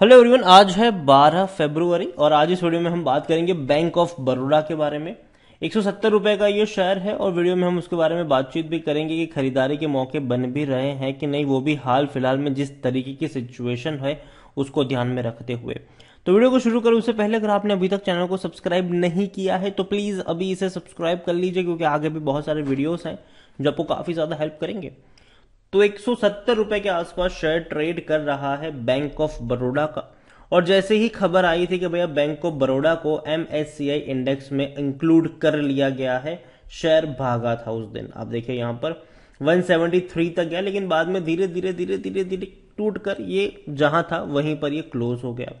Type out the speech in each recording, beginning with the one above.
hello everyone आज है 12 फरवरी और आज इस वीडियो में हम बात करेंगे बैंक ऑफ बड़ौदा के बारे में एक रुपए का ये शेयर है और वीडियो में हम उसके बारे में बातचीत भी करेंगे कि खरीदारी के मौके बन भी रहे हैं कि नहीं वो भी हाल फिलहाल में जिस तरीके की सिचुएशन है उसको ध्यान में रखते हुए तो वीडियो को शुरू करूं उससे पहले अगर आपने अभी तक चैनल को सब्सक्राइब नहीं किया है तो प्लीज़ अभी इसे सब्सक्राइब कर लीजिए क्योंकि आगे भी बहुत सारे वीडियोज़ हैं जो आपको काफ़ी ज़्यादा हेल्प करेंगे तो एक रुपए के आसपास शेयर ट्रेड कर रहा है बैंक ऑफ बड़ौदा का और जैसे ही खबर आई थी कि भैया बैंक ऑफ बड़ोडा को एम इंडेक्स में इंक्लूड कर लिया गया है शेयर भागा था उस दिन आप देखिए यहां पर 173 तक गया लेकिन बाद में धीरे धीरे धीरे धीरे धीरे टूट कर ये जहां था वहीं पर ये क्लोज हो गया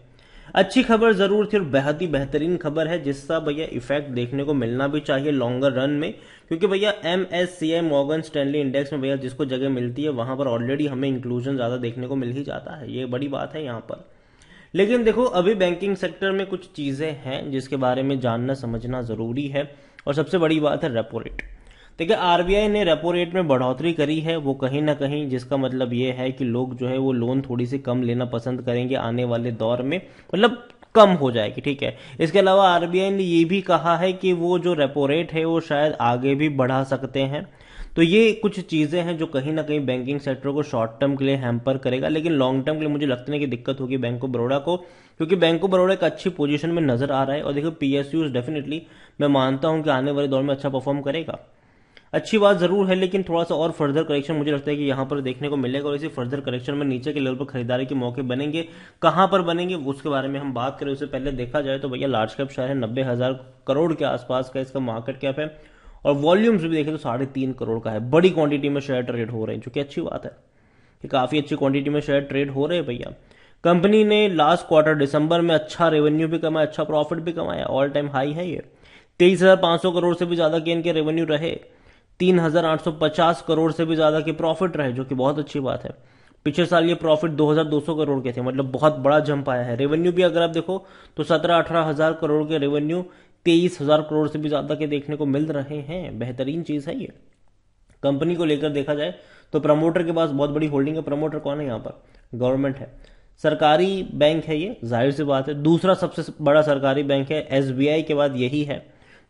अच्छी खबर ज़रूर थी और बेहद ही बेहतरीन खबर है जिसका भैया इफेक्ट देखने को मिलना भी चाहिए लॉन्गर रन में क्योंकि भैया M S C I Morgan Stanley index में भैया जिसको जगह मिलती है वहां पर ऑलरेडी हमें इंक्लूजन ज़्यादा देखने को मिल ही जाता है ये बड़ी बात है यहाँ पर लेकिन देखो अभी बैंकिंग सेक्टर में कुछ चीज़ें हैं जिसके बारे में जानना समझना ज़रूरी है और सबसे बड़ी बात है रेपो रेट देखिए आरबीआई ने रेपो रेट में बढ़ोतरी करी है वो कहीं ना कहीं जिसका मतलब ये है कि लोग जो है वो लोन थोड़ी सी कम लेना पसंद करेंगे आने वाले दौर में मतलब कम हो जाएगी ठीक है इसके अलावा आरबीआई ने ये भी कहा है कि वो जो रेपो रेट है वो शायद आगे भी बढ़ा सकते हैं तो ये कुछ चीज़ें हैं जो कहीं ना कहीं बैंकिंग सेक्टर को शॉर्ट टर्म के लिए हैम्पर करेगा लेकिन लॉन्ग टर्म के लिए मुझे लगता नहीं कि दिक्कत होगी बैंक ऑफ बड़ौड़ा को क्योंकि बैंक ऑफ बड़ौड़ा एक अच्छी पोजीशन में नजर आ रहा है और देखो पी डेफिनेटली मैं मानता हूँ कि आने वाले दौर में अच्छा परफॉर्म करेगा अच्छी बात जरूर है लेकिन थोड़ा सा और फर्दर करेक्शन मुझे लगता है कि यहाँ पर देखने को मिलेगा और इसी फर्दर करेक्शन में नीचे के लेवल पर खरीदारी के मौके बनेंगे कहाँ पर बनेंगे उसके बारे में हम बात करें उससे पहले देखा जाए तो भैया लार्ज कैप शेयर है नब्बे हज़ार करोड़ के आसपास का इसका मार्केट कैप है और वॉल्यूम्स भी देखें तो साढ़े तीन करोड़ का है बड़ी क्वांटिटी में शेयर ट्रेड हो रहे हैं जो कि अच्छी बात है कि काफ़ी अच्छी क्वांटिटी में शेयर ट्रेड हो रहे हैं भैया कंपनी ने लास्ट क्वार्टर दिसंबर में अच्छा रेवेन्यू भी कमाया अच्छा प्रॉफिट भी कमाया ऑल टाइम हाई है ये तेईस हज़ार सौ करोड़ से भी ज़्यादा के इनके रेवेन्यू रहे तीन हजार आठ सौ पचास करोड़ से भी ज़्यादा के प्रॉफिट रहे जो कि बहुत अच्छी बात है पिछले साल ये प्रॉफिट 2200 करोड़ के थे मतलब बहुत बड़ा जंप आया है रेवेन्यू भी अगर आप देखो तो सत्रह अठारह हजार करोड़ के रेवेन्यू तेईस हजार करोड़ से भी ज़्यादा के देखने को मिल रहे हैं बेहतरीन चीज़ है ये कंपनी को लेकर देखा जाए तो प्रमोटर के पास बहुत बड़ी होल्डिंग है प्रमोटर कौन है यहाँ पर गवर्नमेंट है सरकारी बैंक है ये जाहिर सी बात है दूसरा सबसे बड़ा सरकारी बैंक है एस के बाद यही है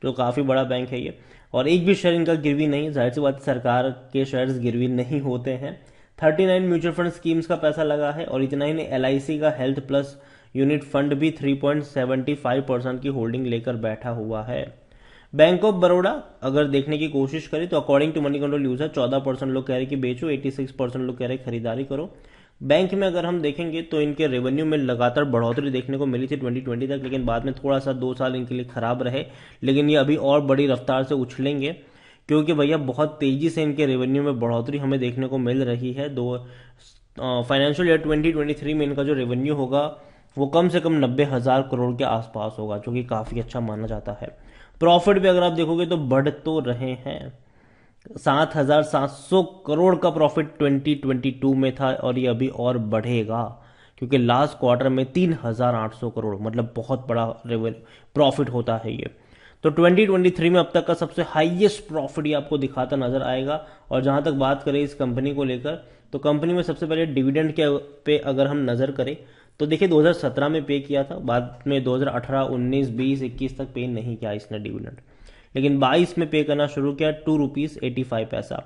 जो काफ़ी बड़ा बैंक है ये और एक भी शेयर इनका गिरवी नहीं जाहिर सी बात सरकार के शेयर्स गिरवी नहीं होते हैं 39 म्यूचुअल फंड स्कीम्स का पैसा लगा है और इतना ही नहीं एल का हेल्थ प्लस यूनिट फंड भी 3.75 परसेंट की होल्डिंग लेकर बैठा हुआ है बैंक ऑफ बड़ोडा अगर देखने की कोशिश करें तो according to money control user चौदह परसेंट लोग कह रहे कि बेचो एटी सिक्स परसेंट लोग कह रहे खरीदारी करो बैंक में अगर हम देखेंगे तो इनके रेवेन्यू में लगातार बढ़ोतरी देखने को मिली थी 2020 तक लेकिन बाद में थोड़ा सा दो साल इनके लिए ख़राब रहे लेकिन ये अभी और बड़ी रफ्तार से उछलेंगे क्योंकि भैया बहुत तेज़ी से इनके रेवेन्यू में बढ़ोतरी हमें देखने को मिल रही है दो फाइनेंशियल ईयर ट्वेंटी में इनका जो रेवेन्यू होगा वो कम से कम नब्बे हज़ार करोड़ के आसपास होगा जो कि काफ़ी अच्छा माना जाता है प्रॉफिट भी अगर आप देखोगे तो बढ़ तो रहे हैं सात हजार सात सौ करोड़ का प्रॉफिट 2022 में था और ये अभी और बढ़ेगा क्योंकि लास्ट क्वार्टर में तीन हजार आठ सौ करोड़ मतलब बहुत बड़ा प्रॉफिट होता है ये तो 2023 में अब तक का सबसे हाईएस्ट प्रॉफिट ये आपको दिखाता नजर आएगा और जहां तक बात करें इस कंपनी को लेकर तो कंपनी में सबसे पहले डिविडेंड के पे अगर हम नजर करें तो देखिए 2017 में पे किया था बाद में 2018 19 20 21 तक पे नहीं किया इसने डिविडेंड लेकिन बाईस में पे करना शुरू किया टू रुपीज़ एटी फाइव पैसा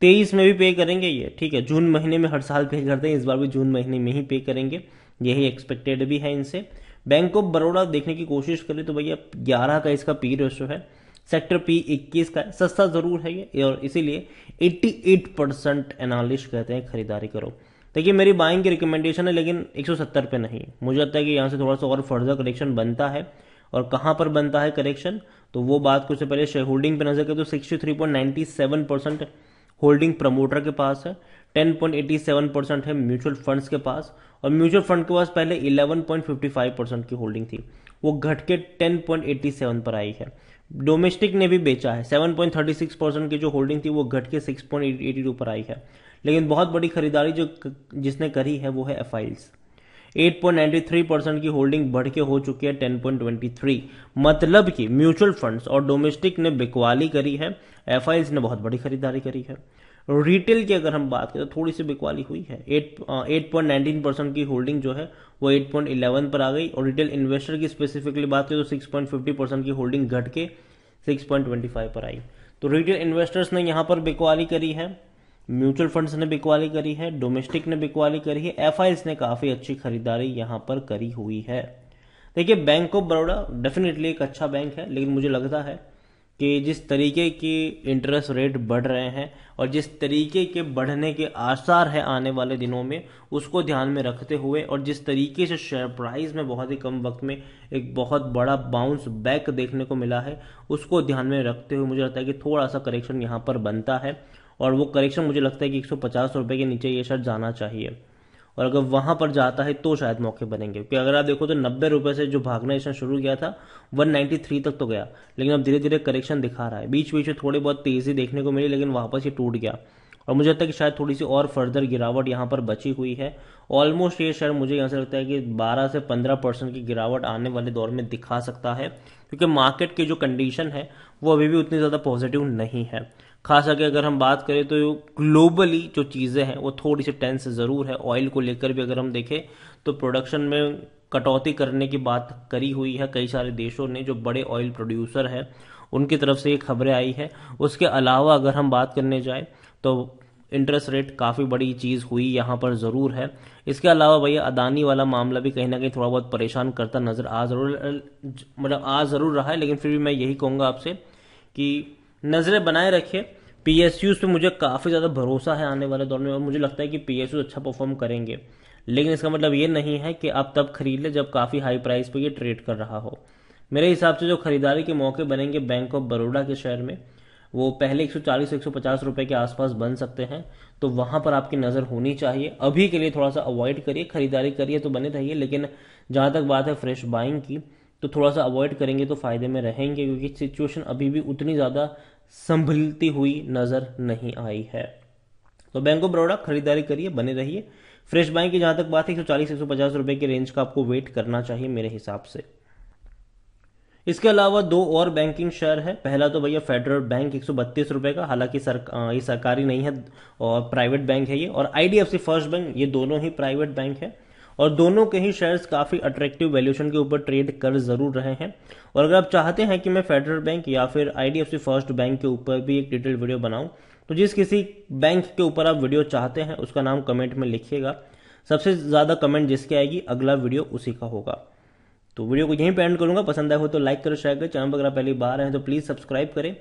तेईस में भी पे करेंगे ये ठीक है जून महीने में हर साल पे करते हैं इस बार भी जून महीने में ही पे करेंगे यही एक्सपेक्टेड भी है इनसे बैंक ऑफ बड़ौदा देखने की कोशिश करें तो भैया ग्यारह का इसका पी रेशो है सेक्टर पी इक्कीस का सस्ता ज़रूर है ये और इसीलिए एट परसेंट एनालिस्ट कहते हैं खरीदारी करो देखिए मेरी बाइंग की रिकमेंडेशन है लेकिन एक सौ सत्तर पे नहीं मुझे लगता है कि यहाँ से थोड़ा सा और फर्दर करेक्शन बनता है और कहाँ पर बनता है करेक्शन तो वो बात कुछ से पहले शेयर होल्डिंग पर नजर करें तो sixty three point ninety seven percent holding promoter के पास है ten point eighty seven percent है म्यूचुअल फंड्स के पास और म्यूचुअल फंड के पास पहले eleven point fifty five percent की होल्डिंग थी वो घट के टेन पॉइंट एटी सेवन पर आई है डोमेस्टिक ने भी बेचा है seven point thirty six percent की जो होल्डिंग थी वो घट के सिक्स पॉइंट एटी टू पर आई है लेकिन बहुत बड़ी खरीदारी जो जिसने करी है वो है एफ 8.93 परसेंट की होल्डिंग बढ़ के हो चुकी है 10.23 मतलब कि म्यूचुअल फंड्स और डोमेस्टिक ने बिकवाली करी है एफ ने बहुत बड़ी खरीदारी करी है रिटेल की अगर हम बात करें तो थोड़ी सी बिकवाली हुई है eight eight point nineteen percent की होल्डिंग जो है वो एट पॉइंट इलेवन पर आ गई और रिटेल इन्वेस्टर की स्पेसिफिकली बात करें तो सिक्स पॉइंट फिफ्टी परसेंट की होल्डिंग घट के सिक्स पॉइंट ट्वेंटी फाइव पर आई तो रिटेल इन्वेस्टर्स ने यहाँ पर बिकवाली करी है म्यूचुअल फंड्स ने बिकवाली करी है डोमेस्टिक ने बिकवाली करी है एफ ने काफ़ी अच्छी खरीदारी यहाँ पर करी हुई है देखिए बैंक ऑफ बड़ौदा डेफिनेटली एक अच्छा बैंक है लेकिन मुझे लगता है कि जिस तरीके की इंटरेस्ट रेट बढ़ रहे हैं और जिस तरीके के बढ़ने के आसार हैं आने वाले दिनों में उसको ध्यान में रखते हुए और जिस तरीके से शेयर प्राइस में बहुत ही कम वक्त में एक बहुत बड़ा बाउंस बैक देखने को मिला है उसको ध्यान में रखते हुए मुझे लगता है कि थोड़ा सा करेक्शन यहाँ पर बनता है और वो करेक्शन मुझे लगता है कि एक सौ के नीचे ये शर्ट जाना चाहिए और अगर वहां पर जाता है तो शायद मौके बनेंगे क्योंकि अगर आप देखो तो नब्बे रुपये से जो भागना इसने शुरू किया था 193 तक तो गया लेकिन अब धीरे धीरे करेक्शन दिखा रहा है बीच बीच में थोड़ी बहुत तेज़ी देखने को मिली लेकिन वापस ये टूट गया और मुझे लगता है कि शायद थोड़ी सी और फर्दर गिरावट यहाँ पर बची हुई है ऑलमोस्ट ये शेयर मुझे यहाँ से लगता है कि 12 से 15 परसेंट की गिरावट आने वाले दौर में दिखा सकता है क्योंकि मार्केट की जो कंडीशन है वो अभी भी उतनी ज़्यादा पॉजिटिव नहीं है खास करके अगर हम बात करें तो ग्लोबली जो चीज़ें हैं वो थोड़ी सी टेंस ज़रूर है ऑयल को लेकर भी अगर हम देखें तो प्रोडक्शन में कटौती करने की बात करी हुई है कई सारे देशों ने जो बड़े ऑयल प्रोड्यूसर हैं उनकी तरफ से ये खबरें आई है उसके अलावा अगर हम बात करने जाए तो इंटरेस्ट रेट काफ़ी बड़ी चीज़ हुई यहाँ पर ज़रूर है इसके अलावा भैया अदानी वाला मामला भी कहीं ना कहीं थोड़ा बहुत परेशान करता नज़र आ ज़रूर मतलब आ ज़रूर रहा है लेकिन फिर भी मैं यही कहूँगा आपसे कि नज़रें बनाए रखिए पी एस पर मुझे काफ़ी ज़्यादा भरोसा है आने वाले दौर में और मुझे लगता है कि पी एस अच्छा परफॉर्म करेंगे लेकिन इसका मतलब ये नहीं है कि आप तब खरीद लें जब काफ़ी हाई प्राइस पर ये ट्रेड कर रहा हो मेरे हिसाब से जो खरीदारी के मौके बनेंगे बैंक ऑफ बड़ोडा के शेयर में वो पहले 140 सौ 150 रुपए के आसपास बन सकते हैं तो वहाँ पर आपकी नज़र होनी चाहिए अभी के लिए थोड़ा सा अवॉइड करिए खरीदारी करिए तो बने रहिए लेकिन जहाँ तक बात है फ्रेश बाइंग की तो थोड़ा सा अवॉइड करेंगे तो फ़ायदे में रहेंगे क्योंकि सिचुएशन अभी भी उतनी ज़्यादा संभलती हुई नज़र नहीं आई है तो बैंक ऑफ बड़ौड़ा खरीदारी करिए बने रहिए फ्रेश बाइंग की जहां तक बात है एक सौ चालीस एक सौ पचास रुपए की रेंज का आपको वेट करना चाहिए मेरे हिसाब से इसके अलावा दो और बैंकिंग शेयर है पहला तो भैया फेडरल बैंक एक सौ बत्तीस रुपए का हालांकि सर, ये सरकारी नहीं है और प्राइवेट बैंक है ये और आईडीएफसी फर्स्ट बैंक ये दोनों ही प्राइवेट बैंक है और दोनों के ही शेयर्स काफ़ी अट्रैक्टिव वैल्यूशन के ऊपर ट्रेड कर ज़रूर रहे हैं और अगर आप चाहते हैं कि मैं फेडरल बैंक या फिर आई फर्स्ट बैंक के ऊपर भी एक डिटेल वीडियो बनाऊँ तो जिस किसी बैंक के ऊपर आप वीडियो चाहते हैं उसका नाम कमेंट में लिखिएगा सबसे ज़्यादा कमेंट जिसकी आएगी अगला वीडियो उसी का होगा तो वीडियो को यहीं पे एंड करूंगा पसंद आए हो तो लाइक करो शेयर करो चैनल पर अगर आप पहली बार हैं तो प्लीज़ सब्सक्राइब करें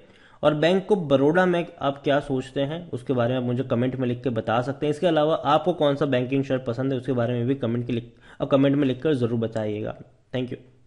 और बैंक ऑफ बड़ोडा में आप क्या सोचते हैं उसके बारे में आप मुझे कमेंट में लिख के बता सकते हैं इसके अलावा आपको कौन सा बैंकिंग शेयर पसंद है उसके बारे में भी कमेंट के लिख कमेंट में लिखकर ज़रूर बताइएगा थैंक यू